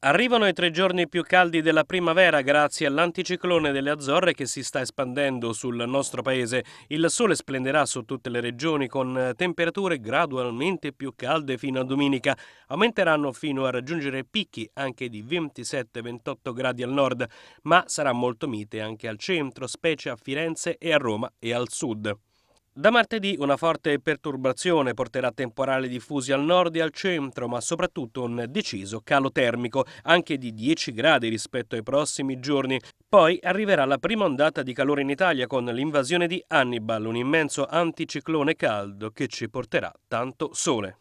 Arrivano i tre giorni più caldi della primavera grazie all'anticiclone delle Azzorre che si sta espandendo sul nostro paese. Il sole splenderà su tutte le regioni con temperature gradualmente più calde fino a domenica. Aumenteranno fino a raggiungere picchi anche di 27-28 gradi al nord, ma sarà molto mite anche al centro, specie a Firenze e a Roma e al sud. Da martedì una forte perturbazione porterà temporali diffusi al nord e al centro, ma soprattutto un deciso calo termico, anche di 10 gradi rispetto ai prossimi giorni. Poi arriverà la prima ondata di calore in Italia con l'invasione di Hannibal, un immenso anticiclone caldo che ci porterà tanto sole.